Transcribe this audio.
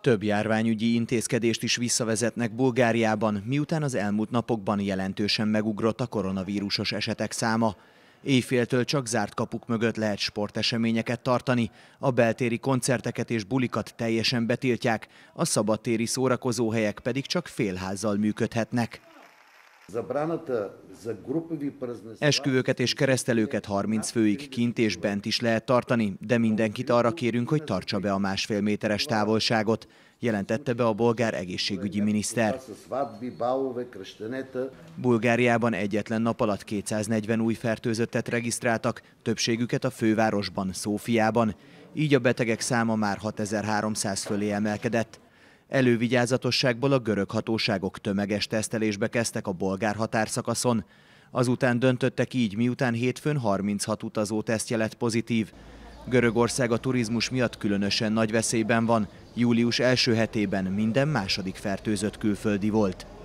Több járványügyi intézkedést is visszavezetnek Bulgáriában, miután az elmúlt napokban jelentősen megugrott a koronavírusos esetek száma. Éjféltől csak zárt kapuk mögött lehet sporteseményeket tartani, a beltéri koncerteket és bulikat teljesen betiltják, a szabadtéri szórakozóhelyek pedig csak félházzal működhetnek. Esküvőket és keresztelőket 30 főig kint és bent is lehet tartani, de mindenkit arra kérünk, hogy tartsa be a másfél méteres távolságot, jelentette be a bolgár egészségügyi miniszter. Bulgáriában egyetlen nap alatt 240 új fertőzöttet regisztráltak, többségüket a fővárosban, Szófiában. Így a betegek száma már 6300 fölé emelkedett. Elővigyázatosságból a görög hatóságok tömeges tesztelésbe kezdtek a bolgár határszakaszon. Azután döntöttek így, miután hétfőn 36 utazó tesztje lett pozitív. Görögország a turizmus miatt különösen nagy veszélyben van. Július első hetében minden második fertőzött külföldi volt.